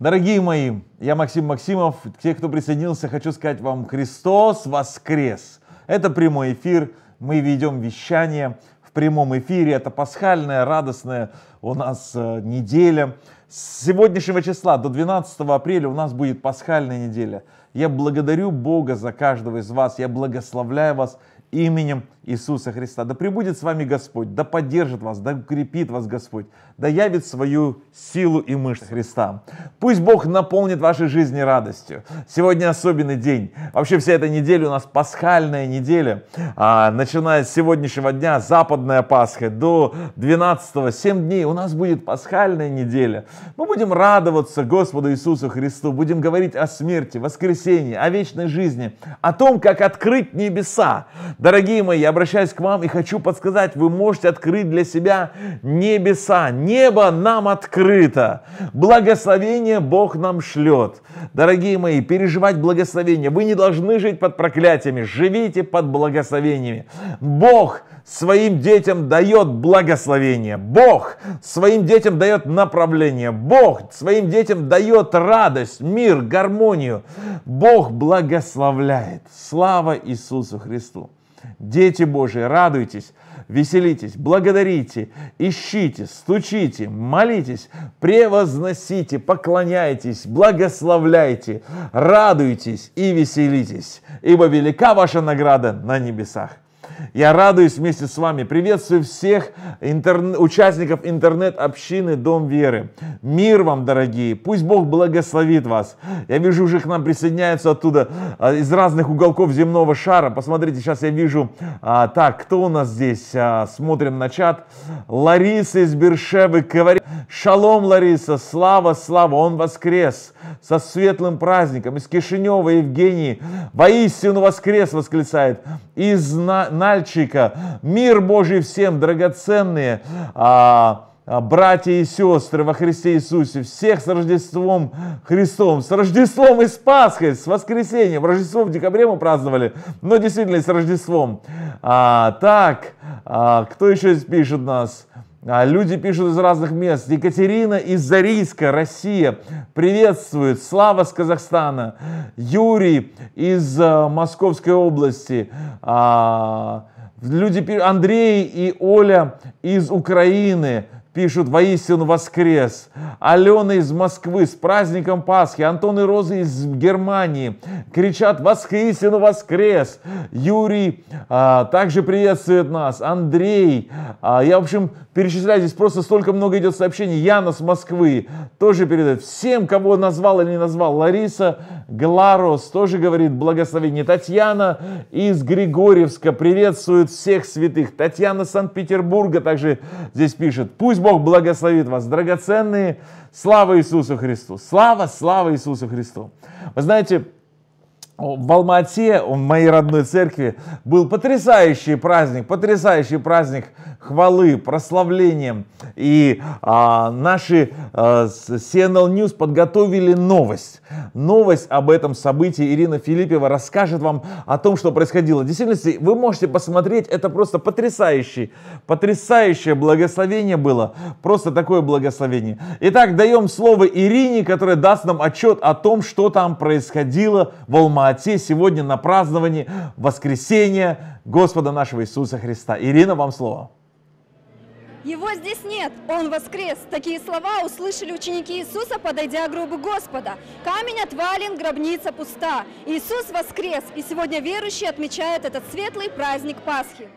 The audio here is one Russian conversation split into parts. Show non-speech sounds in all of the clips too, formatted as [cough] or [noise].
Дорогие мои, я Максим Максимов. Те, кто присоединился, хочу сказать вам, Христос воскрес. Это прямой эфир, мы ведем вещание в прямом эфире. Это пасхальная, радостная у нас э, неделя. С сегодняшнего числа до 12 апреля у нас будет пасхальная неделя. Я благодарю Бога за каждого из вас, я благословляю вас – именем Иисуса Христа. Да пребудет с вами Господь, да поддержит вас, да укрепит вас Господь, да явит свою силу и мышцы Христа. Пусть Бог наполнит ваши жизни радостью. Сегодня особенный день. Вообще вся эта неделя у нас пасхальная неделя. А, начиная с сегодняшнего дня, западная Пасха, до 12-го, 7 дней у нас будет пасхальная неделя. Мы будем радоваться Господу Иисусу Христу, будем говорить о смерти, воскресении, о вечной жизни, о том, как открыть небеса. Дорогие мои, я обращаюсь к вам и хочу подсказать, вы можете открыть для себя небеса. Небо нам открыто. Благословение Бог нам шлет. Дорогие мои, переживать благословение. Вы не должны жить под проклятиями. Живите под благословениями. Бог своим детям дает благословение. Бог своим детям дает направление. Бог своим детям дает радость, мир, гармонию. Бог благословляет. Слава Иисусу Христу. Дети Божии, радуйтесь, веселитесь, благодарите, ищите, стучите, молитесь, превозносите, поклоняйтесь, благословляйте, радуйтесь и веселитесь, ибо велика ваша награда на небесах. Я радуюсь вместе с вами, приветствую всех интерн... участников интернет-общины Дом Веры. Мир вам, дорогие, пусть Бог благословит вас. Я вижу, уже к нам присоединяются оттуда, а, из разных уголков земного шара. Посмотрите, сейчас я вижу, а, так, кто у нас здесь? А, смотрим на чат. Лариса из Бершевы говорит. Шалом, Лариса, слава, слава, он воскрес. Со светлым праздником. Из Кишинева Евгений. Воистину воскрес, восклицает. Из на Нальчика. Мир Божий всем, драгоценные а, а, братья и сестры во Христе Иисусе. Всех с Рождеством Христом, с Рождеством и с Пасхой, с воскресеньем. Рождество в декабре мы праздновали, но действительно и с Рождеством. А, так, а, кто еще пишет нас? А люди пишут из разных мест. Екатерина из Зарийска, Россия, приветствует. Слава с Казахстана. Юрий из э, Московской области. А, люди, Андрей и Оля из Украины пишут «Воистину воскрес». Алена из Москвы с праздником Пасхи. Антон и Роза из Германии кричат воистину воскрес». Юрий а, также приветствует нас. Андрей. А, я, в общем, перечисляю здесь просто столько много идет сообщений. Яна с Москвы тоже передает. Всем, кого назвал или не назвал. Лариса Гларос тоже говорит благословение. Татьяна из Григорьевска приветствует всех святых. Татьяна Санкт-Петербурга также здесь пишет. Пусть Бог благословит вас, драгоценные. Слава Иисусу Христу! Слава, слава Иисусу Христу! Вы знаете, в Алмате, в моей родной церкви, был потрясающий праздник, потрясающий праздник хвалы, прославления. И а, наши а, CNL News подготовили новость. Новость об этом событии Ирина Филиппева расскажет вам о том, что происходило. В действительности, вы можете посмотреть, это просто потрясающий, потрясающее благословение было. Просто такое благословение. Итак, даем слово Ирине, которая даст нам отчет о том, что там происходило в Алмате. Алма-Ате сегодня на праздновании воскресения Господа нашего Иисуса Христа. Ирина, вам слово. Его здесь нет, он воскрес. Такие слова услышали ученики Иисуса, подойдя к гробу Господа. Камень отвален, гробница пуста. Иисус воскрес, и сегодня верующие отмечают этот светлый праздник Пасхи.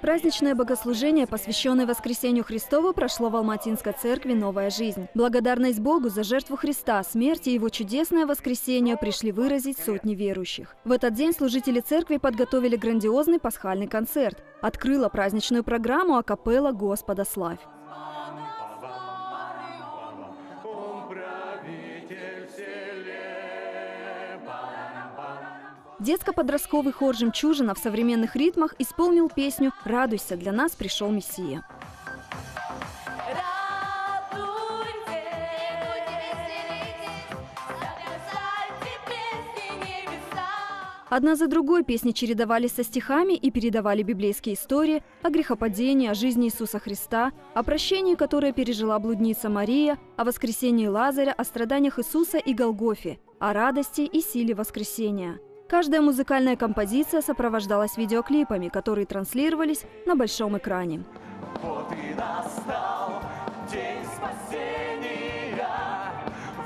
Праздничное богослужение, посвященное воскресению Христову, прошло в Алматинской церкви «Новая жизнь». Благодарность Богу за жертву Христа, смерть и его чудесное воскресение пришли выразить сотни верующих. В этот день служители церкви подготовили грандиозный пасхальный концерт. Открыла праздничную программу акапелла «Господа славь». Детско-подростковый хор «Жемчужина» в современных ритмах исполнил песню «Радуйся, для нас пришел Мессия». Одна за другой песни чередовались со стихами и передавали библейские истории о грехопадении, о жизни Иисуса Христа, о прощении, которое пережила блудница Мария, о воскресении Лазаря, о страданиях Иисуса и Голгофе, о радости и силе воскресения. Каждая музыкальная композиция сопровождалась видеоклипами, которые транслировались на большом экране. Вот и настал день спасения,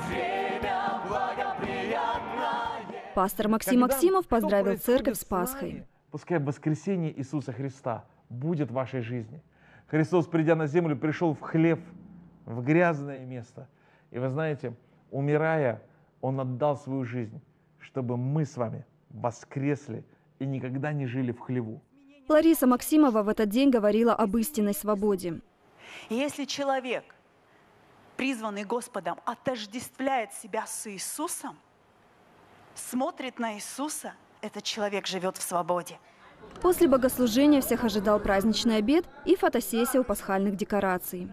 время благоприятное. Пастор Максим Когда Максимов поздравил церковь с Пасхой. Пускай воскресение Иисуса Христа будет в вашей жизни. Христос, придя на землю, пришел в хлеб, в грязное место. И вы знаете, умирая, Он отдал свою жизнь, чтобы мы с вами воскресли и никогда не жили в хлеву. Лариса Максимова в этот день говорила об истинной свободе. Если человек, призванный Господом, отождествляет себя с Иисусом, смотрит на Иисуса, этот человек живет в свободе. После богослужения всех ожидал праздничный обед и фотосессия у пасхальных декораций.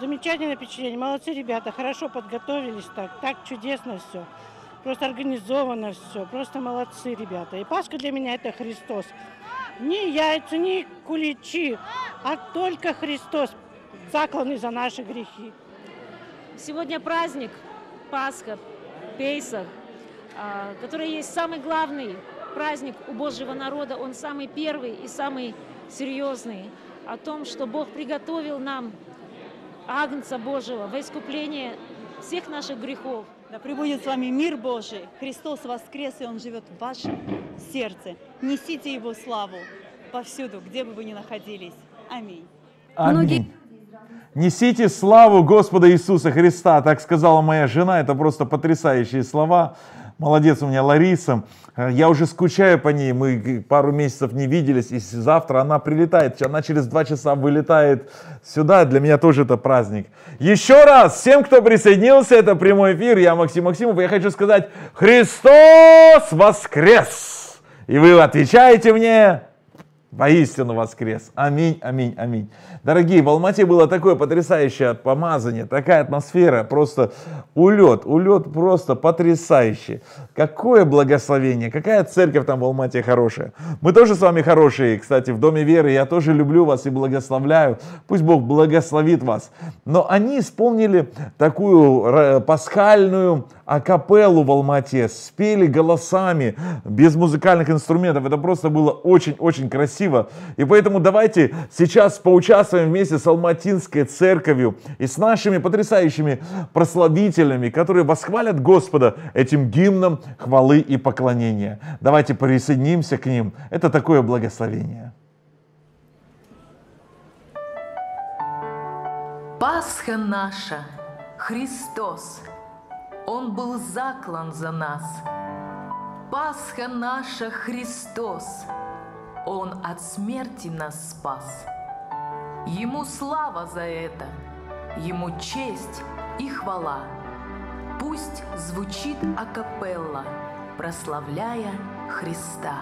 Замечательное впечатление. Молодцы ребята, хорошо подготовились так. Так чудесно все. Просто организовано все. Просто молодцы ребята. И Пасха для меня это Христос. Не яйца, не куличи, а только Христос, закланный за наши грехи. Сегодня праздник Пасха, Пейсах, а, который есть самый главный праздник у Божьего народа. Он самый первый и самый серьезный. О том, что Бог приготовил нам Агнца Божьего во искупление всех наших грехов. Да пребудет с вами мир Божий. Христос воскрес, и Он живет в вашем сердце. Несите Его славу повсюду, где бы вы ни находились. Аминь. Аминь. Несите славу Господа Иисуса Христа, так сказала моя жена, это просто потрясающие слова. Молодец у меня Лариса. Э, я уже скучаю по ней. Мы пару месяцев не виделись. И завтра она прилетает. Она через два часа вылетает сюда. Для меня тоже это праздник. Еще раз всем, кто присоединился, это прямой эфир. Я Максим Максимов. я хочу сказать, Христос воскрес! И вы отвечаете мне, воистину воскрес. Аминь, аминь, аминь. Дорогие, в Алмате было такое потрясающее помазание, такая атмосфера, просто улет, улет просто потрясающий. Какое благословение, какая церковь там в Алмате хорошая. Мы тоже с вами хорошие, кстати, в Доме Веры, я тоже люблю вас и благословляю. Пусть Бог благословит вас. Но они исполнили такую э, пасхальную акапеллу в Алмате, спели голосами, без музыкальных инструментов. Это просто было очень-очень красиво красиво. И поэтому давайте сейчас поучаствуем вместе с Алматинской церковью и с нашими потрясающими прославителями, которые восхвалят Господа этим гимном хвалы и поклонения. Давайте присоединимся к ним. Это такое благословение. Пасха наша, Христос, Он был заклан за нас. Пасха наша, Христос, он от смерти нас спас. Ему слава за это, Ему честь и хвала. Пусть звучит акапелла, прославляя Христа.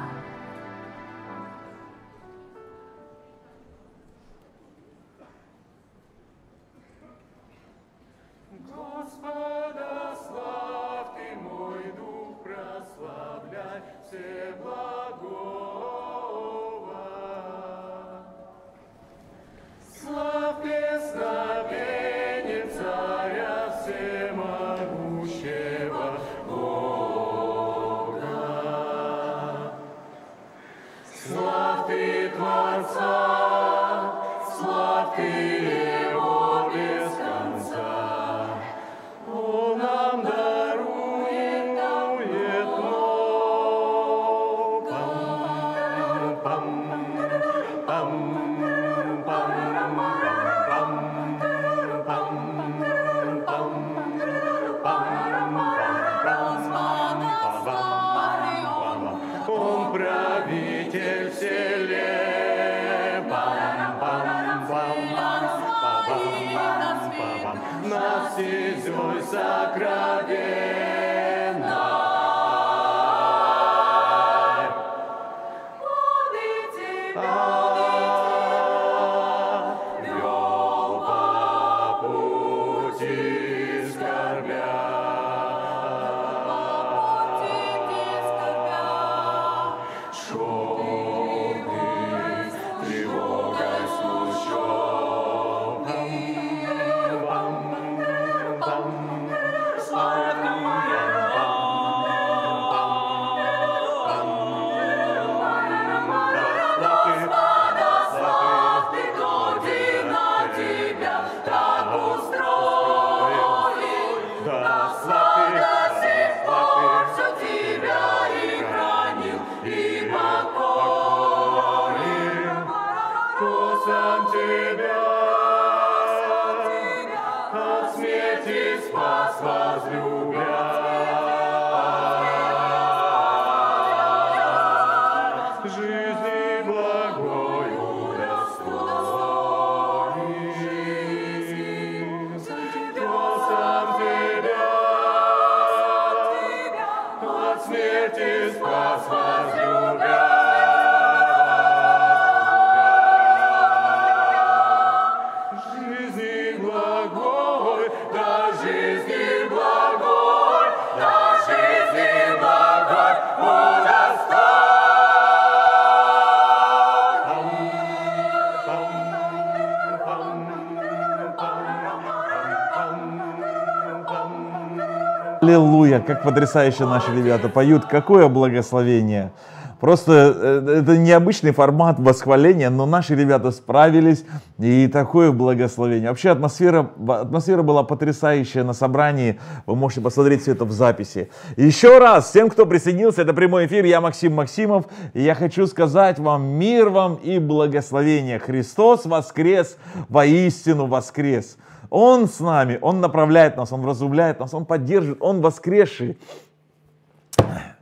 как потрясающе наши ребята поют, какое благословение. Просто э, это необычный формат восхваления, но наши ребята справились, и такое благословение. Вообще атмосфера, атмосфера была потрясающая на собрании, вы можете посмотреть все это в записи. Еще раз, всем, кто присоединился, это прямой эфир, я Максим Максимов, и я хочу сказать вам мир вам и благословение. Христос воскрес, воистину воскрес. Он с нами, Он направляет нас, Он разумляет нас, Он поддерживает, Он воскресший.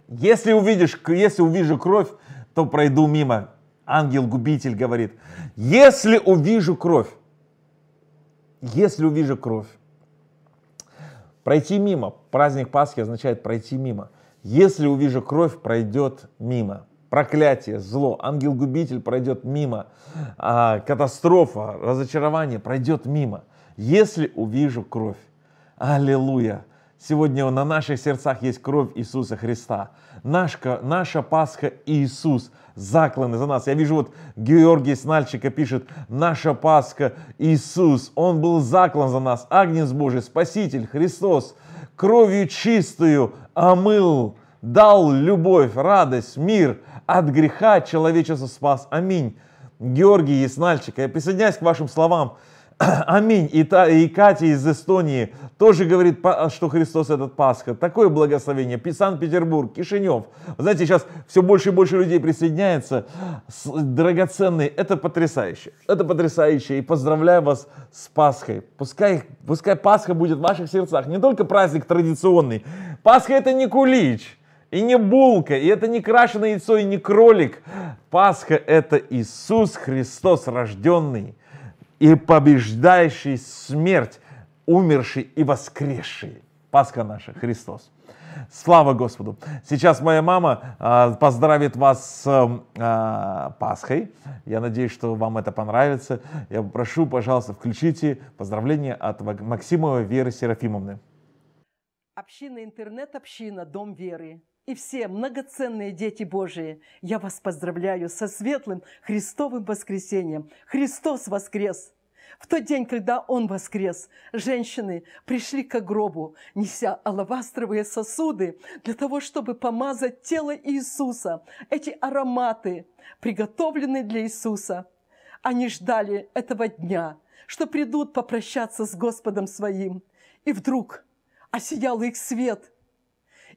Если увидишь, если увижу кровь, то пройду мимо. Ангел-губитель говорит, если увижу кровь, если увижу кровь, пройти мимо. Праздник Пасхи означает пройти мимо. Если увижу кровь, пройдет мимо. Проклятие, зло, ангел-губитель пройдет мимо. А, катастрофа, разочарование пройдет мимо если увижу кровь. Аллилуйя! Сегодня на наших сердцах есть кровь Иисуса Христа. Наша, наша Пасха Иисус закланы за нас. Я вижу, вот Георгий Снальчика пишет, наша Пасха Иисус, Он был заклан за нас. Агнец Божий, Спаситель, Христос, кровью чистую омыл, дал любовь, радость, мир, от греха человечество спас. Аминь. Георгий Снальчика. я присоединяюсь к вашим словам. [clears throat] Аминь. И, та, и Катя из Эстонии тоже говорит, что Христос этот Пасха. Такое благословение. Санкт-Петербург, Кишинев. Знаете, сейчас все больше и больше людей присоединяется. Драгоценные. Это потрясающе. Это потрясающе. И поздравляю вас с Пасхой. Пускай, пускай Пасха будет в ваших сердцах. Не только праздник традиционный. Пасха это не кулич. И не булка, и это не крашеное яйцо, и не кролик. Пасха – это Иисус Христос рожденный – и побеждающий смерть, умерший и воскресший. Пасха наша, Христос. Слава Господу! Сейчас моя мама э, поздравит вас с э, Пасхой. Я надеюсь, что вам это понравится. Я прошу, пожалуйста, включите поздравление от Максимова Веры Серафимовны. Община интернет-община, дом веры и все многоценные дети Божии, я вас поздравляю со светлым Христовым воскресением. Христос воскрес! В тот день, когда Он воскрес, женщины пришли к гробу, неся алавастровые сосуды для того, чтобы помазать тело Иисуса. Эти ароматы, приготовленные для Иисуса, они ждали этого дня, что придут попрощаться с Господом своим. И вдруг осиял их свет –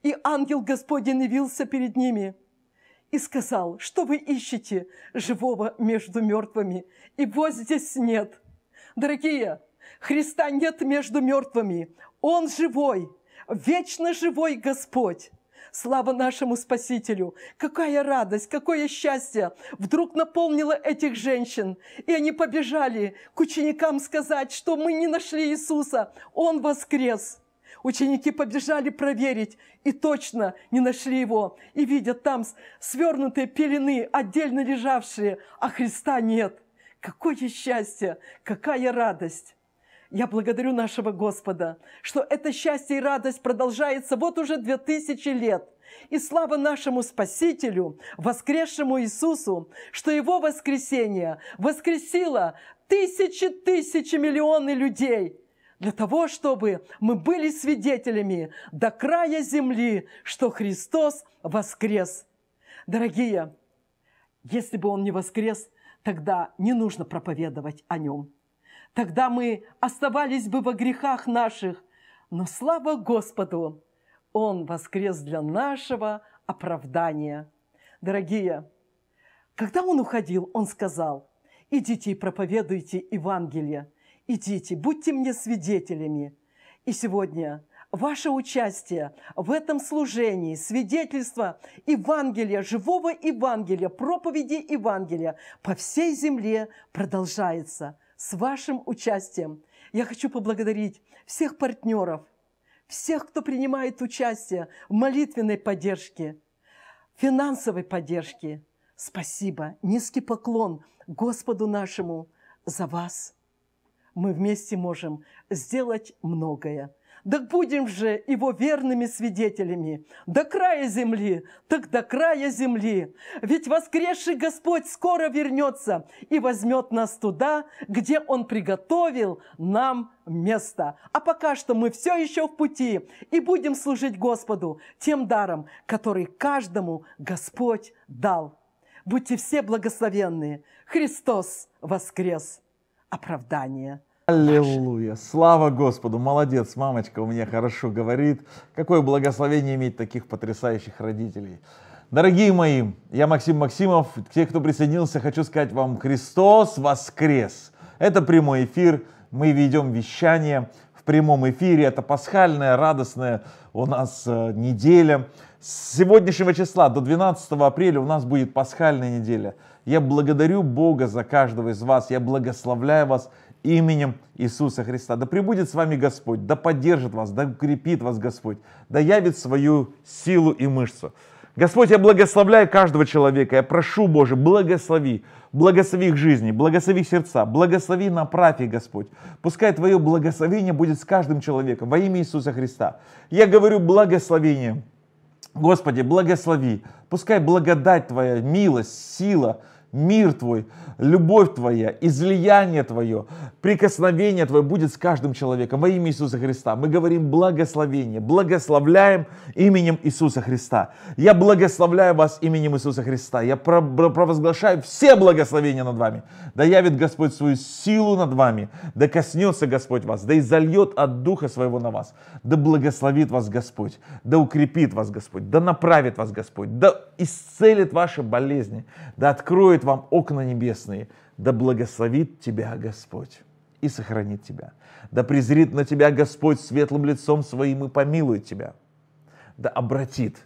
и ангел Господень явился перед ними и сказал, что вы ищете живого между мертвыми, и его здесь нет. Дорогие, Христа нет между мертвыми, Он живой, вечно живой Господь. Слава нашему Спасителю! Какая радость, какое счастье вдруг наполнило этих женщин. И они побежали к ученикам сказать, что мы не нашли Иисуса, Он воскрес. Ученики побежали проверить и точно не нашли его. И видят там свернутые пелены, отдельно лежавшие, а Христа нет. Какое счастье, какая радость! Я благодарю нашего Господа, что это счастье и радость продолжается вот уже две тысячи лет. И слава нашему Спасителю, воскресшему Иисусу, что Его воскресение воскресило тысячи, тысячи, миллионы людей для того, чтобы мы были свидетелями до края земли, что Христос воскрес. Дорогие, если бы Он не воскрес, тогда не нужно проповедовать о Нем. Тогда мы оставались бы во грехах наших, но слава Господу, Он воскрес для нашего оправдания. Дорогие, когда Он уходил, Он сказал, идите и проповедуйте Евангелие – Идите, будьте мне свидетелями. И сегодня ваше участие в этом служении, свидетельство Евангелия, живого Евангелия, проповеди Евангелия по всей земле продолжается с вашим участием. Я хочу поблагодарить всех партнеров, всех, кто принимает участие в молитвенной поддержке, финансовой поддержке. Спасибо, низкий поклон Господу нашему за вас мы вместе можем сделать многое. Так будем же его верными свидетелями. До края земли, так до края земли. Ведь воскресший Господь скоро вернется и возьмет нас туда, где Он приготовил нам место. А пока что мы все еще в пути и будем служить Господу тем даром, который каждому Господь дал. Будьте все благословенны. Христос воскрес! оправдание. Аллилуйя! Слава Господу! Молодец, мамочка у меня хорошо говорит. Какое благословение иметь таких потрясающих родителей. Дорогие мои, я Максим Максимов. Те, кто присоединился, хочу сказать вам, Христос воскрес! Это прямой эфир, мы ведем вещание в прямом эфире. Это пасхальная, радостная у нас э, неделя. С сегодняшнего числа до 12 апреля у нас будет пасхальная неделя – я благодарю Бога за каждого из вас. Я благословляю вас именем Иисуса Христа. Да пребудет с вами Господь, да поддержит вас, да укрепит вас Господь, да явит свою силу и мышцу. Господь, я благословляю каждого человека, я прошу, Боже, благослови, благослови их жизни, благослови сердца, благослови, направь их, Господь. Пускай Твое благословение будет с каждым человеком во имя Иисуса Христа. Я говорю благословение. Господи, благослови, пускай благодать Твоя, милость, сила – мир Твой, любовь Твоя, излияние Твое, прикосновение Твое будет с каждым человеком. Во имя Иисуса Христа мы говорим благословение, благословляем именем Иисуса Христа. Я благословляю вас именем Иисуса Христа. Я провозглашаю все благословения над вами. Да явит Господь свою силу над вами, да коснется Господь вас, да и зальет от Духа Своего на вас, да благословит вас Господь, да укрепит вас Господь, да направит вас Господь, да исцелит ваши болезни, да откроет откроет вам окна небесные, да благословит тебя Господь и сохранит тебя. Да презрит на тебя Господь светлым лицом своим и помилует тебя. Да обратит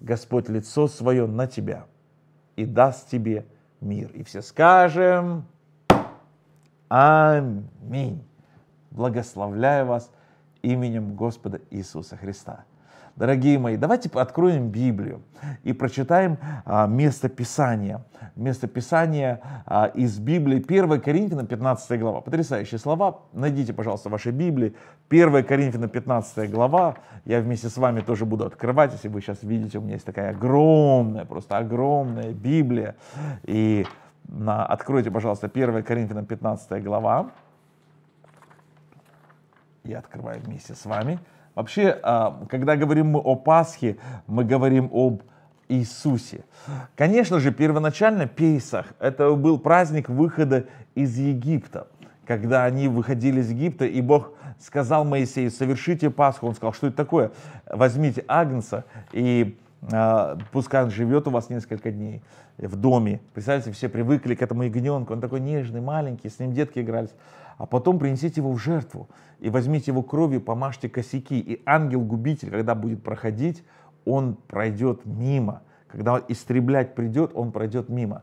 Господь лицо свое на тебя и даст тебе мир. И все скажем Аминь. Благословляю вас именем Господа Иисуса Христа дорогие мои, давайте откроем Библию и прочитаем а, место Писания. Место Писания а, из Библии 1 Коринфянам 15 глава. Потрясающие слова. Найдите, пожалуйста, ваши Библии. 1 Коринфянам 15 глава. Я вместе с вами тоже буду открывать. Если вы сейчас видите, у меня есть такая огромная, просто огромная Библия. И на, откройте, пожалуйста, 1 Коринфянам 15 глава. Я открываю вместе с вами. Вообще, а, когда говорим мы о Пасхе, мы говорим об Иисусе. Конечно же, первоначально Пейсах – это был праздник выхода из Египта, когда они выходили из Египта, и Бог сказал Моисею, совершите Пасху. Он сказал, что это такое? Возьмите Агнца и а, пускай он живет у вас несколько дней в доме. Представляете, все привыкли к этому ягненку, он такой нежный, маленький, с ним детки игрались а потом принесите его в жертву, и возьмите его кровью, помажьте косяки, и ангел-губитель, когда будет проходить, он пройдет мимо. Когда истреблять придет, он пройдет мимо.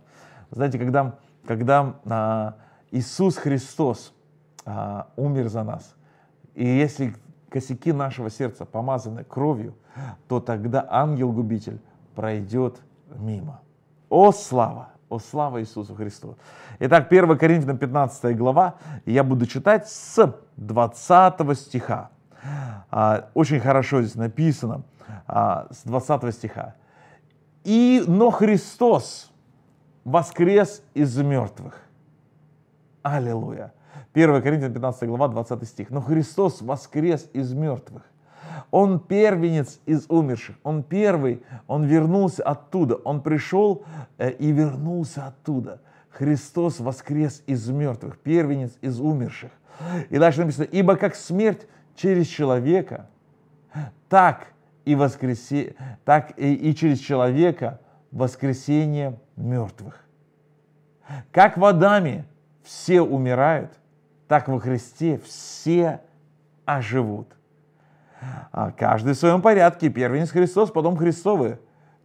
Знаете, когда, когда а, Иисус Христос а, умер за нас, и если косяки нашего сердца помазаны кровью, то тогда ангел-губитель пройдет мимо. О, слава! О, слава Иисусу Христу. Итак, 1 Коринфянам 15 глава, я буду читать с 20 стиха. А, очень хорошо здесь написано, а, с 20 стиха. «И, но Христос воскрес из мертвых». Аллилуйя. 1 Коринфянам 15 глава, 20 стих. «Но Христос воскрес из мертвых, он первенец из умерших, он первый, он вернулся оттуда, он пришел э, и вернулся оттуда. Христос воскрес из мертвых, первенец из умерших. И дальше написано, ибо как смерть через человека, так и, воскресе... так и, и через человека воскресение мертвых. Как в Адаме все умирают, так во Христе все оживут. А каждый в своем порядке. Первенец Христос, потом Христовы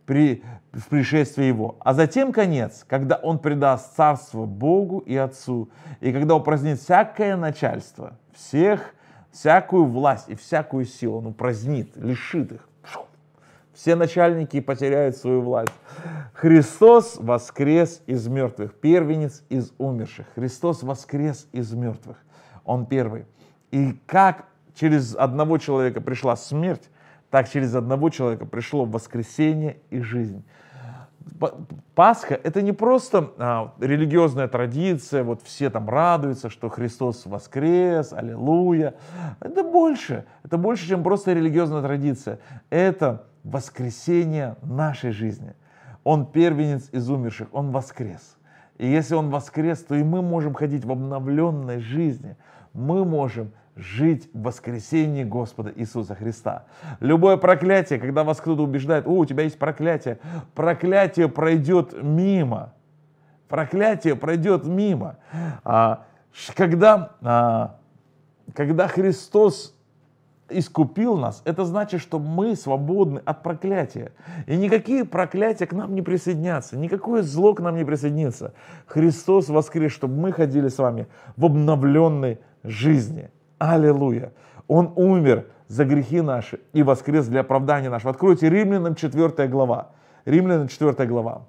при, в пришествии Его. А затем конец, когда Он предаст царство Богу и Отцу, и когда упразднит всякое начальство, всех, всякую власть и всякую силу Он упразднит, лишит их. Все начальники потеряют свою власть. Христос воскрес из мертвых, первенец из умерших. Христос воскрес из мертвых. Он первый. И как через одного человека пришла смерть, так через одного человека пришло воскресение и жизнь. Пасха — это не просто а, религиозная традиция, вот все там радуются, что Христос воскрес, аллилуйя. Это больше, это больше, чем просто религиозная традиция. Это воскресение нашей жизни. Он первенец из умерших, Он воскрес. И если Он воскрес, то и мы можем ходить в обновленной жизни. Мы можем жить в воскресении Господа Иисуса Христа. Любое проклятие, когда вас кто-то убеждает, о, у тебя есть проклятие, проклятие пройдет мимо. Проклятие пройдет мимо. А, когда, а, когда Христос искупил нас, это значит, что мы свободны от проклятия. И никакие проклятия к нам не присоединятся, никакое зло к нам не присоединится. Христос воскрес, чтобы мы ходили с вами в обновленной жизни. Аллилуйя. Он умер за грехи наши и воскрес для оправдания нашего. Откройте Римлянам 4 глава. Римлянам 4 глава.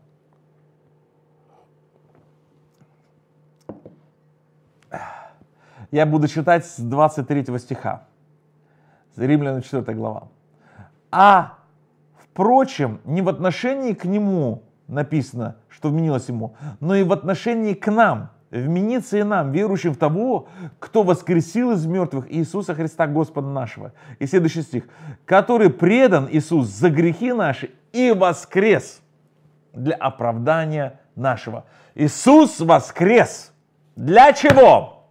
Я буду читать с 23 стиха. Римлянам 4 глава. А, впрочем, не в отношении к нему написано, что вменилось ему, но и в отношении к нам – Вменится и нам, верующим в того, кто воскресил из мертвых Иисуса Христа Господа нашего. И следующий стих. Который предан Иисус за грехи наши и воскрес для оправдания нашего. Иисус воскрес. Для чего?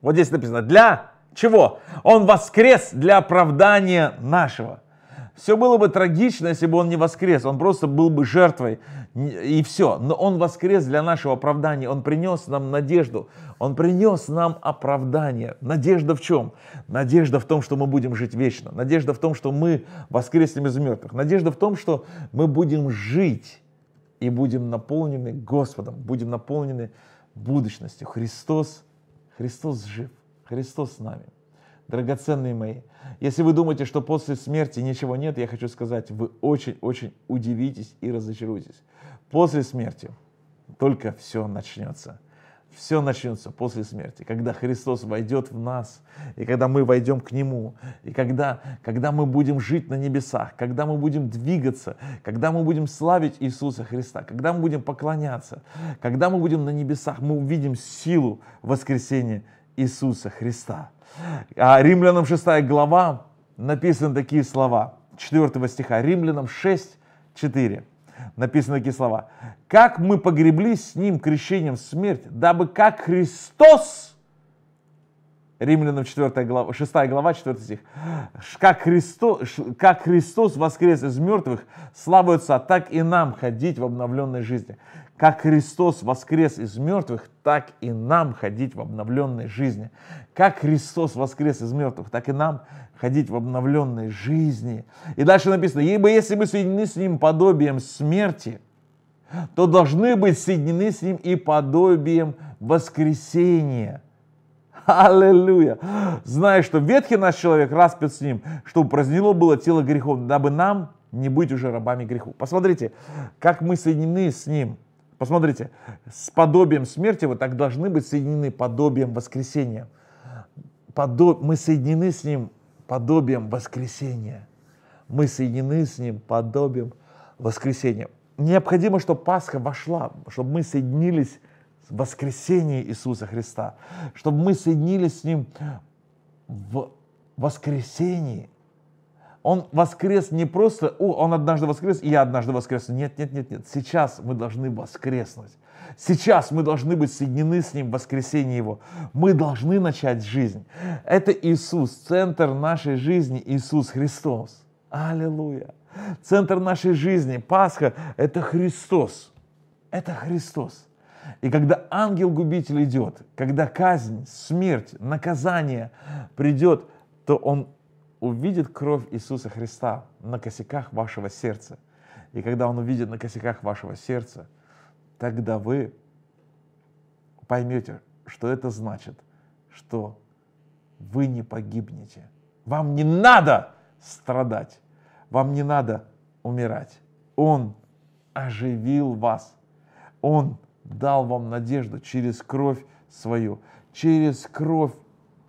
Вот здесь написано, для чего? Он воскрес для оправдания нашего. Все было бы трагично, если бы он не воскрес, он просто был бы жертвой, и все. Но он воскрес для нашего оправдания, он принес нам надежду, он принес нам оправдание. Надежда в чем? Надежда в том, что мы будем жить вечно, надежда в том, что мы воскреснем из мертвых, надежда в том, что мы будем жить и будем наполнены Господом, будем наполнены будущностью. Христос, Христос жив, Христос с нами драгоценные мои. Если вы думаете, что после смерти ничего нет, я хочу сказать, вы очень-очень удивитесь и разочаруетесь. После смерти только все начнется. Все начнется после смерти, когда Христос войдет в нас, и когда мы войдем к Нему, и когда, когда мы будем жить на небесах, когда мы будем двигаться, когда мы будем славить Иисуса Христа, когда мы будем поклоняться, когда мы будем на небесах, мы увидим силу воскресения Иисуса Христа. А Римлянам 6 глава написаны такие слова. 4 стиха. Римлянам 6, 4. Написаны такие слова. «Как мы погребли с Ним крещением смерть, дабы как Христос...» Римлянам 4 глава, 6 глава, 4 стих. Как Христос, как Христос воскрес из мертвых, славу так и нам ходить в обновленной жизни. Как Христос воскрес из мертвых, так и нам ходить в обновленной жизни. Как Христос воскрес из мертвых, так и нам ходить в обновленной жизни. И дальше написано, ибо если мы соединены с Ним подобием смерти, то должны быть соединены с Ним и подобием воскресения. Аллилуйя! Зная, что ветхий наш человек распят с Ним, что упразднено было тело грехом, дабы нам не быть уже рабами греху. Посмотрите, как мы соединены с Ним – Посмотрите, с подобием смерти вы так должны быть соединены подобием воскресения. Подоб... Мы соединены с Ним подобием воскресения. Мы соединены с Ним подобием воскресения. Необходимо, чтобы Пасха вошла, чтобы мы соединились с воскресением Иисуса Христа, чтобы мы соединились с Ним в воскресении, он воскрес не просто, о, он однажды воскрес, и я однажды воскрес. Нет, нет, нет, нет. Сейчас мы должны воскреснуть. Сейчас мы должны быть соединены с Ним в воскресении Его. Мы должны начать жизнь. Это Иисус, центр нашей жизни Иисус Христос. Аллилуйя. Центр нашей жизни, Пасха, это Христос. Это Христос. И когда ангел-губитель идет, когда казнь, смерть, наказание придет, то он увидит кровь Иисуса Христа на косяках вашего сердца. И когда Он увидит на косяках вашего сердца, тогда вы поймете, что это значит, что вы не погибнете. Вам не надо страдать, вам не надо умирать. Он оживил вас, Он дал вам надежду через кровь свою, через кровь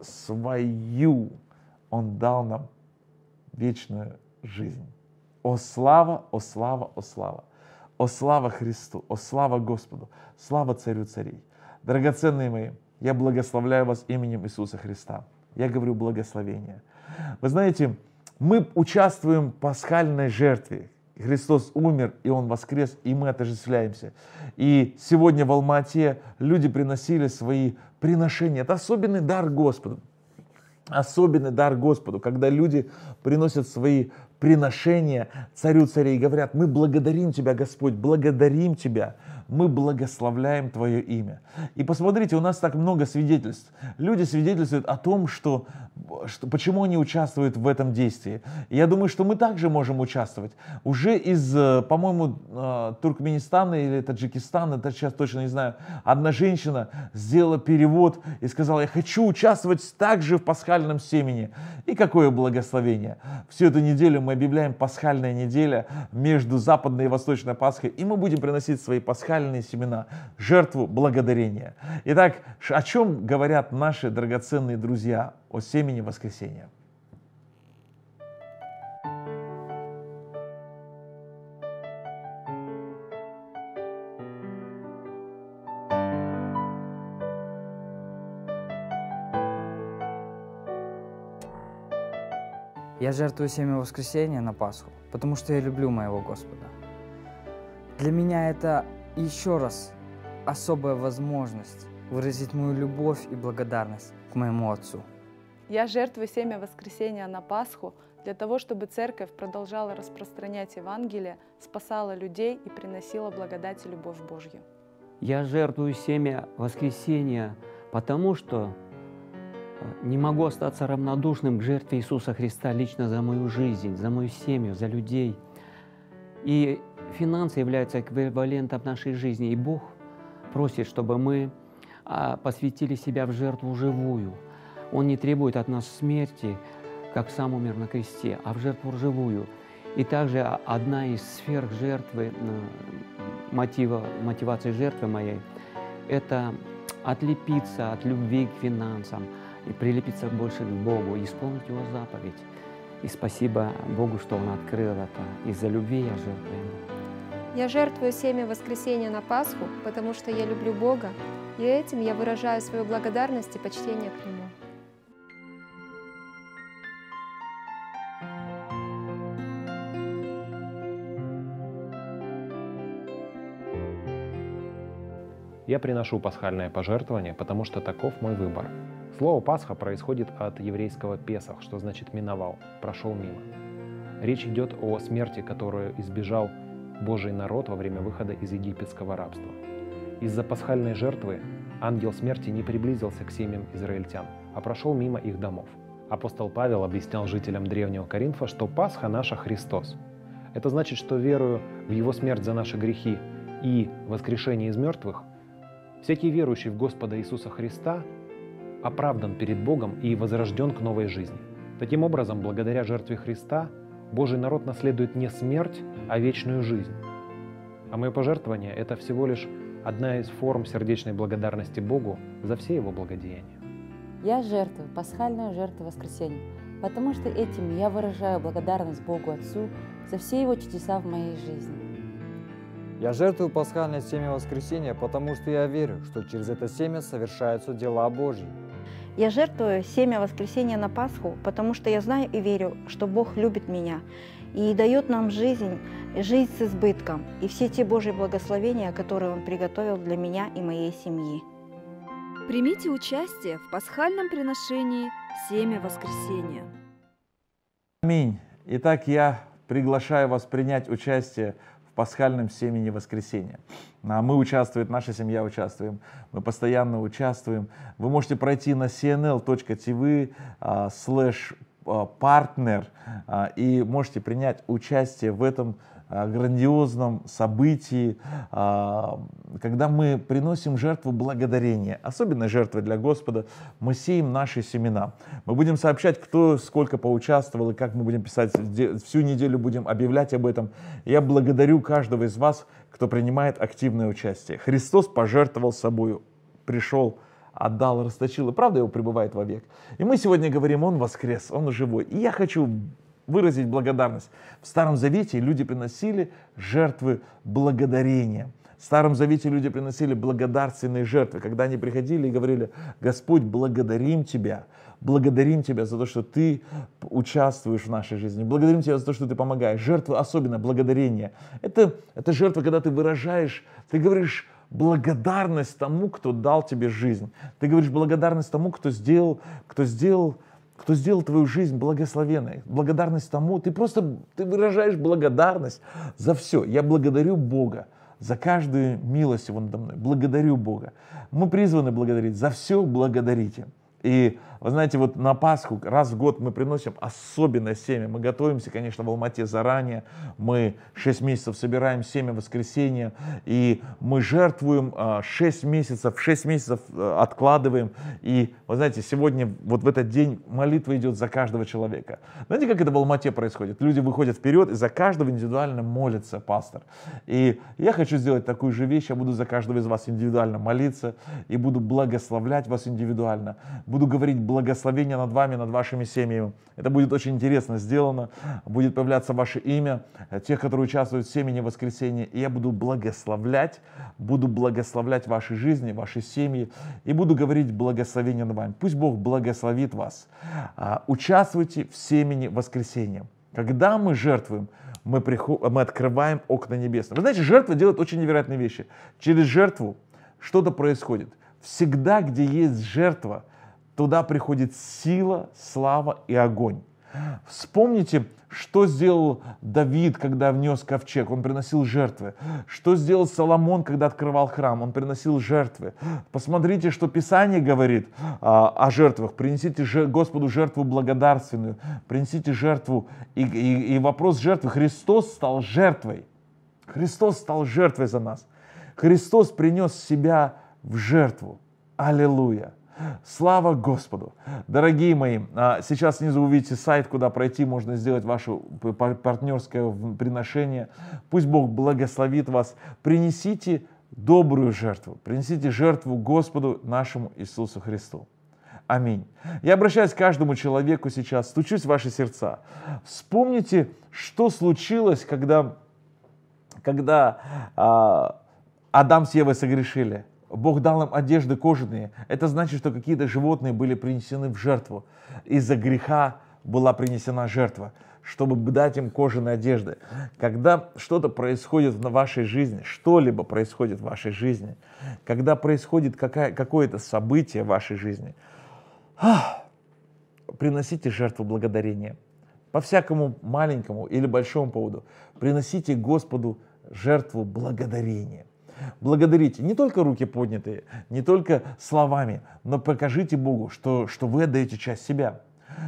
свою. Он дал нам вечную жизнь. О слава, о слава, о слава! О слава Христу, о слава Господу, слава Царю Царей! Драгоценные мои, я благословляю вас именем Иисуса Христа. Я говорю благословение. Вы знаете, мы участвуем в пасхальной жертве. Христос умер, и Он воскрес, и мы отождествляемся. И сегодня в Алмате люди приносили свои приношения. Это особенный дар Господу особенный дар Господу, когда люди приносят свои приношения царю царей и говорят, мы благодарим Тебя, Господь, благодарим Тебя, мы благословляем Твое имя. И посмотрите, у нас так много свидетельств. Люди свидетельствуют о том, что, что, почему они участвуют в этом действии. я думаю, что мы также можем участвовать. Уже из, э, по-моему, э, Туркменистана или Таджикистана, это сейчас точно не знаю, одна женщина сделала перевод и сказала, я хочу участвовать также в пасхальном семени. И какое благословение. Всю эту неделю мы объявляем пасхальная неделя между западной и восточной Пасхой, и мы будем приносить свои пасхальные сакральные семена, жертву благодарения. Итак, о чем говорят наши драгоценные друзья о семени воскресения? Я жертвую семя воскресения на Пасху, потому что я люблю моего Господа. Для меня это и еще раз, особая возможность выразить мою любовь и благодарность к моему Отцу. Я жертвую семя воскресения на Пасху для того, чтобы Церковь продолжала распространять Евангелие, спасала людей и приносила благодать и любовь Божью. Я жертвую семя воскресения, потому что э, не могу остаться равнодушным к жертве Иисуса Христа лично за мою жизнь, за мою семью, за людей. И Финансы являются эквивалентом нашей жизни, и Бог просит, чтобы мы а, посвятили себя в жертву живую. Он не требует от нас смерти, как сам умер на кресте, а в жертву живую. И также одна из сфер жертвы, мотива, мотивации жертвы моей, это отлепиться от любви к финансам и прилепиться больше к Богу, исполнить Его заповедь. И спасибо Богу, что Он открыл это. Из-за любви я жертвую Ему. Я жертвую семя воскресения на Пасху, потому что я люблю Бога, и этим я выражаю свою благодарность и почтение к Нему. Я приношу пасхальное пожертвование, потому что таков мой выбор. Слово «пасха» происходит от еврейского «песах», что значит «миновал», «прошел мимо». Речь идет о смерти, которую избежал Божий народ во время выхода из египетского рабства. Из-за пасхальной жертвы ангел смерти не приблизился к семьям израильтян, а прошел мимо их домов. Апостол Павел объяснял жителям Древнего Коринфа, что Пасха наша Христос. Это значит, что верую в Его смерть за наши грехи и воскрешение из мертвых, всякий верующий в Господа Иисуса Христа оправдан перед Богом и возрожден к новой жизни. Таким образом, благодаря жертве Христа – Божий народ наследует не смерть, а вечную жизнь. А мое пожертвование – это всего лишь одна из форм сердечной благодарности Богу за все его благодеяния. Я жертвую, пасхальную жертву воскресенья, потому что этим я выражаю благодарность Богу Отцу за все его чудеса в моей жизни. Я жертвую пасхальное семя Воскресенья, потому что я верю, что через это семя совершаются дела Божьи, я жертвую семя воскресения на Пасху, потому что я знаю и верю, что Бог любит меня и дает нам жизнь, жизнь с избытком и все те Божьи благословения, которые Он приготовил для меня и моей семьи. Примите участие в пасхальном приношении «Семя воскресения». Аминь. Итак, я приглашаю вас принять участие пасхальном семени воскресения. Ну, а мы участвуем, наша семья участвуем, мы постоянно участвуем. Вы можете пройти на cnl.tv slash а, partner а, а, и можете принять участие в этом грандиозном событии, когда мы приносим жертву благодарения, особенно жертвы для Господа, мы сеем наши семена. Мы будем сообщать, кто сколько поучаствовал и как мы будем писать, всю неделю будем объявлять об этом. Я благодарю каждого из вас, кто принимает активное участие. Христос пожертвовал собою, пришел, отдал, расточил, и правда его пребывает вовек. И мы сегодня говорим, он воскрес, он живой. И я хочу выразить благодарность. В Старом Завете люди приносили жертвы благодарения. В Старом Завете люди приносили благодарственные жертвы, когда они приходили и говорили, Господь, благодарим Тебя, благодарим Тебя за то, что Ты участвуешь в нашей жизни, благодарим Тебя за то, что Ты помогаешь. Жертвы, особенно благодарение, это, это жертва, когда ты выражаешь, ты говоришь, благодарность тому, кто дал тебе жизнь. Ты говоришь благодарность тому, кто сделал, кто сделал кто сделал твою жизнь благословенной. Благодарность тому, ты просто ты выражаешь благодарность за все. Я благодарю Бога за каждую милость Его надо мной. Благодарю Бога. Мы призваны благодарить. За все благодарите. И вы знаете, вот на Пасху раз в год мы приносим особенное семя. Мы готовимся, конечно, в Алмате заранее. Мы 6 месяцев собираем семя в воскресенье, И мы жертвуем 6 а, месяцев, 6 месяцев э, откладываем. И вы знаете, сегодня вот в этот день молитва идет за каждого человека. Знаете, как это в Алмате происходит? Люди выходят вперед и за каждого индивидуально молится пастор. И я хочу сделать такую же вещь. Я буду за каждого из вас индивидуально молиться и буду благословлять вас индивидуально. Буду буду говорить благословение над вами, над вашими семьями. Это будет очень интересно сделано. Будет появляться ваше имя, тех, которые участвуют в семени воскресенье. И я буду благословлять, буду благословлять ваши жизни, ваши семьи. И буду говорить благословение над вами. Пусть Бог благословит вас. А, участвуйте в семени воскресенья. Когда мы жертвуем, мы, приход... мы открываем окна небесные. Вы знаете, жертва делает очень невероятные вещи. Через жертву что-то происходит. Всегда, где есть жертва – Туда приходит сила, слава и огонь. Вспомните, что сделал Давид, когда внес ковчег, он приносил жертвы. Что сделал Соломон, когда открывал храм, он приносил жертвы. Посмотрите, что Писание говорит а, о жертвах. Принесите Господу жертву благодарственную, принесите жертву. И, и, и вопрос жертвы. Христос стал жертвой. Христос стал жертвой за нас. Христос принес себя в жертву. Аллилуйя. Слава Господу! Дорогие мои, а, сейчас снизу увидите сайт, куда пройти, можно сделать ваше партнерское приношение. Пусть Бог благословит вас. Принесите добрую жертву, принесите жертву Господу нашему Иисусу Христу. Аминь. Я обращаюсь к каждому человеку сейчас, стучусь в ваши сердца. Вспомните, что случилось, когда, когда а, Адам с Евой согрешили – Бог дал им одежды кожаные. Это значит, что какие-то животные были принесены в жертву. Из-за греха была принесена жертва, чтобы дать им кожаные одежды. Когда что-то происходит в вашей жизни, что-либо происходит в вашей жизни, когда происходит какое-то событие в вашей жизни, приносите жертву благодарения. По всякому маленькому или большому поводу. Приносите Господу жертву благодарения. Благодарите не только руки поднятые, не только словами, но покажите Богу, что, что вы отдаете часть себя.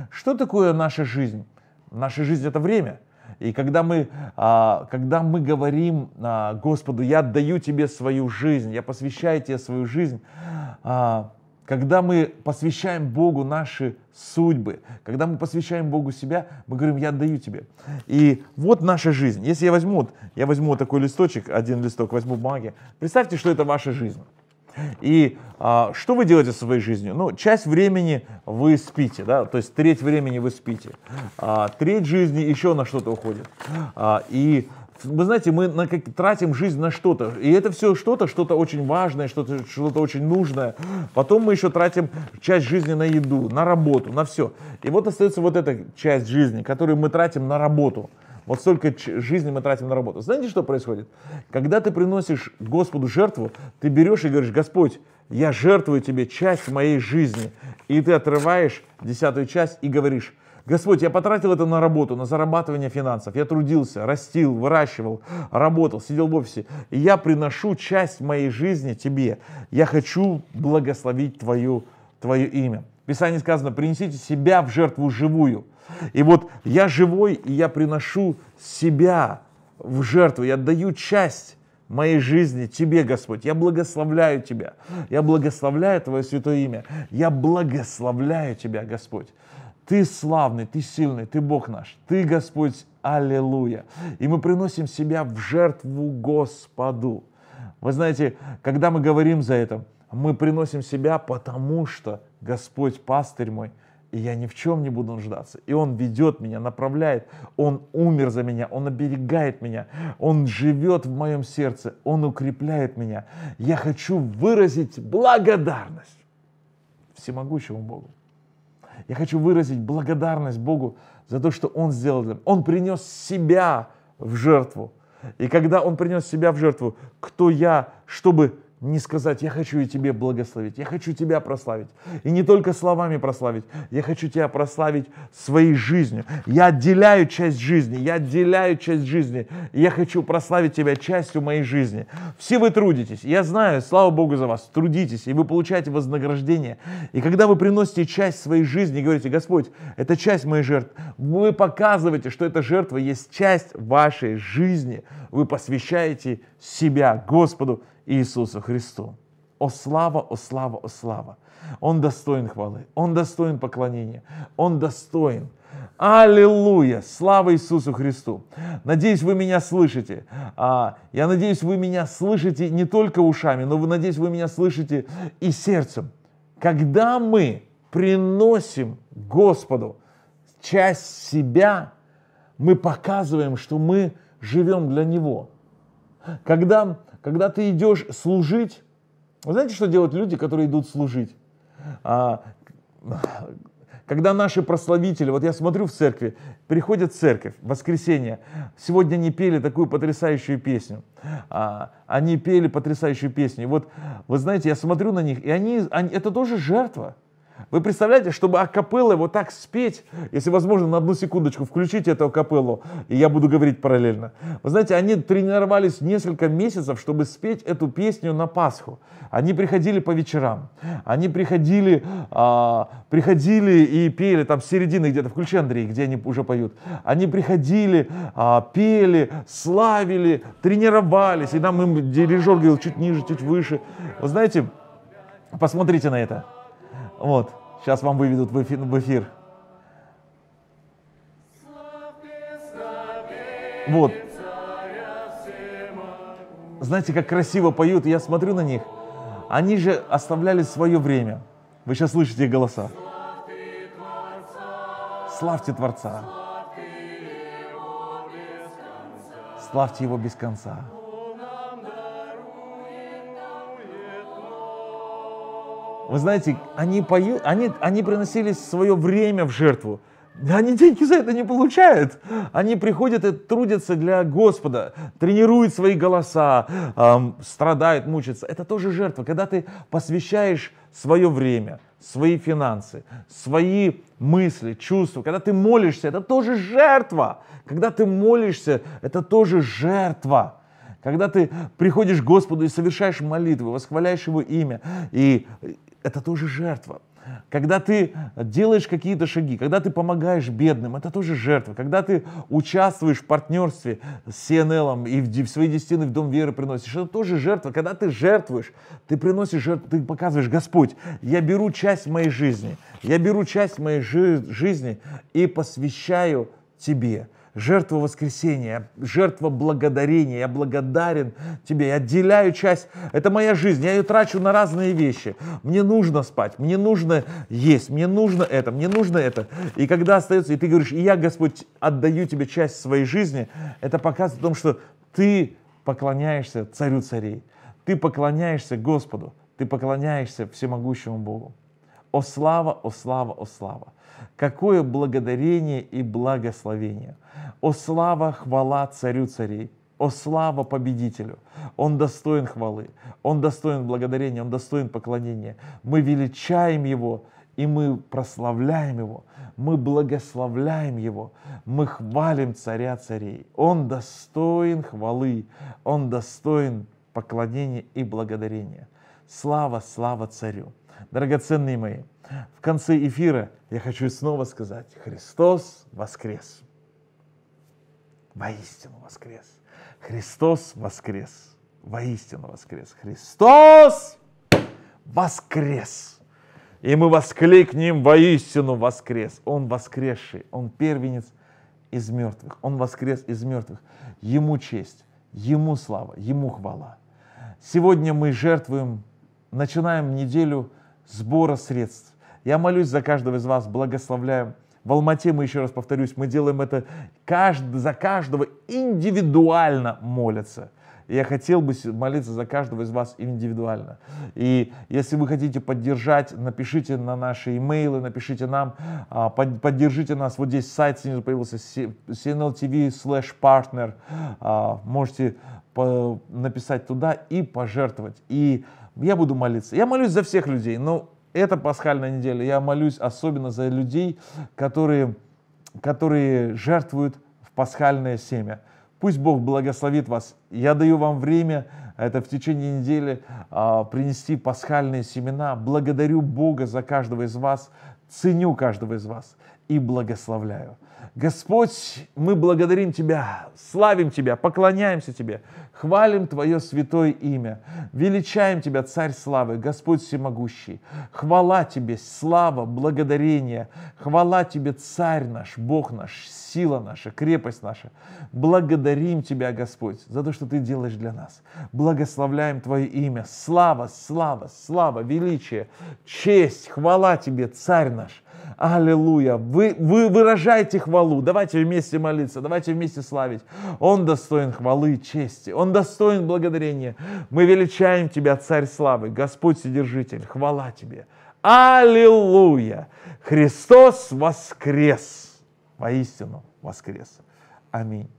Что такое наша жизнь? Наша жизнь это время. И когда мы, а, когда мы говорим а, Господу, я отдаю тебе свою жизнь, я посвящаю тебе свою жизнь, а, когда мы посвящаем Богу наши судьбы, когда мы посвящаем Богу себя, мы говорим, я отдаю тебе. И вот наша жизнь. Если я возьму, я возьму такой листочек, один листок, возьму бумаги, представьте, что это ваша жизнь. И а, что вы делаете со своей жизнью? Ну, часть времени вы спите, да, то есть треть времени вы спите, а, треть жизни еще на что-то уходит. А, и вы знаете, мы на, как, тратим жизнь на что-то. И это все что-то, что-то очень важное, что-то что очень нужное. Потом мы еще тратим часть жизни на еду, на работу, на все. И вот остается вот эта часть жизни, которую мы тратим на работу. Вот столько жизни мы тратим на работу. Знаете, что происходит? Когда ты приносишь Господу жертву, ты берешь и говоришь, Господь, я жертвую тебе часть моей жизни. И ты отрываешь десятую часть и говоришь, Господь, я потратил это на работу, на зарабатывание финансов. Я трудился, растил, выращивал, работал, сидел в офисе. И я приношу часть моей жизни Тебе. Я хочу благословить Твою, Твое имя. В Писании сказано, принесите себя в жертву живую. И вот я живой, и я приношу себя в жертву. Я даю часть моей жизни Тебе, Господь. Я благословляю Тебя. Я благословляю Твое святое имя. Я благословляю Тебя, Господь. Ты славный, Ты сильный, Ты Бог наш, Ты Господь, аллилуйя. И мы приносим себя в жертву Господу. Вы знаете, когда мы говорим за это, мы приносим себя, потому что Господь пастырь мой, и я ни в чем не буду нуждаться. И Он ведет меня, направляет, Он умер за меня, Он оберегает меня, Он живет в моем сердце, Он укрепляет меня. Я хочу выразить благодарность всемогущему Богу. Я хочу выразить благодарность Богу за то, что Он сделал для меня. Он принес себя в жертву. И когда Он принес себя в жертву, кто я, чтобы не сказать, я хочу и тебе благословить, я хочу тебя прославить. И не только словами прославить, я хочу тебя прославить своей жизнью. Я отделяю часть жизни, я отделяю часть жизни, я хочу прославить тебя частью моей жизни. Все вы трудитесь, я знаю, слава Богу за вас, трудитесь, и вы получаете вознаграждение. И когда вы приносите часть своей жизни говорите, Господь, это часть моей жертвы, вы показываете, что эта жертва есть часть вашей жизни. Вы посвящаете себя Господу Иисусу Христу. О слава, о слава, о слава. Он достоин хвалы, Он достоин поклонения, Он достоин. Аллилуйя! Слава Иисусу Христу! Надеюсь, вы меня слышите. А, я надеюсь, вы меня слышите не только ушами, но, вы, надеюсь, вы меня слышите и сердцем. Когда мы приносим Господу часть себя, мы показываем, что мы живем для Него. Когда когда ты идешь служить, вы знаете, что делают люди, которые идут служить? А, когда наши прославители, вот я смотрю в церкви, приходят в церковь, воскресенье, сегодня они пели такую потрясающую песню, а, они пели потрясающую песню, вот вы знаете, я смотрю на них, и они, они это тоже жертва, вы представляете, чтобы акапеллы вот так спеть, если возможно, на одну секундочку включить эту акапеллу, и я буду говорить параллельно. Вы знаете, они тренировались несколько месяцев, чтобы спеть эту песню на Пасху. Они приходили по вечерам, они приходили, а, приходили и пели там с середины где-то, включи Андрей, где они уже поют. Они приходили, а, пели, славили, тренировались, и нам им дирижер говорил чуть ниже, чуть выше. Вы знаете, посмотрите на это. Вот, сейчас вам выведут в эфир. В эфир. Вот. Знаете, как красиво поют, я смотрю на них. Они же оставляли свое время. Вы сейчас слышите их голоса. Славьте Творца. Славьте Его без конца. Вы знаете, они, пою, они, они приносили свое время в жертву. Они деньги за это не получают. Они приходят и трудятся для Господа, тренируют свои голоса, эм, страдают, мучатся. Это тоже жертва. Когда ты посвящаешь свое время, свои финансы, свои мысли, чувства, когда ты молишься, это тоже жертва. Когда ты молишься, это тоже жертва. Когда ты приходишь к Господу и совершаешь молитвы, восхваляешь Его имя, и это тоже жертва. Когда ты делаешь какие-то шаги, когда ты помогаешь бедным, это тоже жертва. Когда ты участвуешь в партнерстве с CNL и в, в свои десятины в Дом веры приносишь, это тоже жертва. Когда ты жертвуешь, ты приносишь жертву, ты показываешь, Господь, я беру часть моей жизни, я беру часть моей жи- жизни и посвящаю Тебе жертва воскресения, жертва благодарения. Я благодарен тебе, я отделяю часть, это моя жизнь, я ее трачу на разные вещи. Мне нужно спать, мне нужно есть, мне нужно это, мне нужно это. И когда остается, и ты говоришь, и я, Господь, отдаю тебе часть своей жизни, это показывает о том, что ты поклоняешься царю царей, ты поклоняешься Господу, ты поклоняешься всемогущему Богу. О слава, о слава, о слава! Какое благодарение и благословение! О слава, хвала царю царей! О слава победителю! Он достоин хвалы, он достоин благодарения, он достоин поклонения. Мы величаем его, и мы прославляем Его, мы благословляем Его, мы хвалим Царя Царей. Он достоин хвалы, Он достоин поклонения и благодарения. Слава, слава Царю! Драгоценные мои, в конце эфира я хочу снова сказать, Христос воскрес. Воистину воскрес. Христос воскрес. Воистину воскрес. Христос воскрес. И мы воскликнем воистину воскрес. Он воскресший, он первенец из мертвых. Он воскрес из мертвых. Ему честь, ему слава, ему хвала. Сегодня мы жертвуем, начинаем неделю – сбора средств. Я молюсь за каждого из вас, благословляю. В Алмате мы, еще раз повторюсь, мы делаем это кажд... за каждого индивидуально молятся. я хотел бы молиться за каждого из вас индивидуально. И если вы хотите поддержать, напишите на наши имейлы, напишите нам, а, поддержите нас. Вот здесь сайт снизу появился, cnltv slash partner. А, можете а, написать туда и пожертвовать. И я буду молиться. Я молюсь за всех людей, но это пасхальная неделя. Я молюсь особенно за людей, которые, которые жертвуют в пасхальное семя. Пусть Бог благословит вас. Я даю вам время, это в течение недели, а, принести пасхальные семена. Благодарю Бога за каждого из вас, ценю каждого из вас и благословляю. Господь, мы благодарим Тебя, славим Тебя, поклоняемся Тебе. Хвалим Твое святое имя. Величаем Тебя, Царь славы, Господь всемогущий. Хвала Тебе, слава, благодарение. Хвала Тебе, Царь наш, Бог наш, сила наша, крепость наша. Благодарим Тебя, Господь, за то, что Ты делаешь для нас. Благословляем Твое имя. Слава, слава, слава, величие, честь, хвала Тебе, Царь наш. Аллилуйя. Вы, вы выражайте хвалу. Давайте вместе молиться, давайте вместе славить. Он достоин хвалы и чести. Он он достоин благодарения. Мы величаем Тебя, Царь славы, Господь Содержитель, хвала Тебе. Аллилуйя! Христос воскрес! Воистину воскрес. Аминь.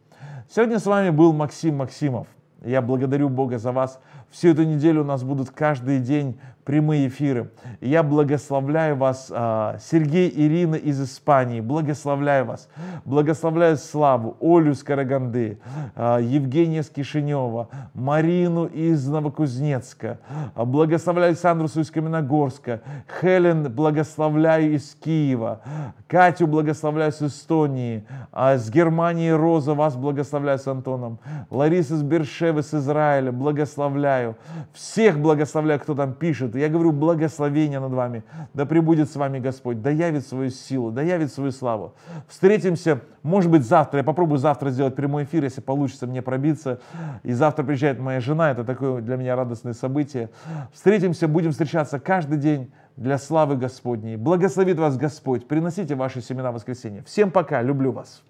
Сегодня с вами был Максим Максимов. Я благодарю Бога за вас. Всю эту неделю у нас будут каждый день прямые эфиры. Я благословляю вас, а, Сергей, Ирина из Испании, благословляю вас. Благословляю Славу, Олю из Караганды, а, Евгения из Кишинева, Марину из Новокузнецка, а, благословляю Сандрусу из Каменогорска, Хелен благословляю из Киева, Катю благословляю с Эстонии, с Германии Роза вас благословляю с Антоном, Лариса из Бершевы, с Израиля, благословляю. Всех благословляю, кто там пишет, я говорю, благословение над вами. Да пребудет с вами Господь, да явит свою силу, да явит свою славу. Встретимся, может быть, завтра. Я попробую завтра сделать прямой эфир, если получится мне пробиться. И завтра приезжает моя жена. Это такое для меня радостное событие. Встретимся, будем встречаться каждый день для славы Господней. Благословит вас Господь. Приносите ваши семена воскресения. Всем пока. Люблю вас.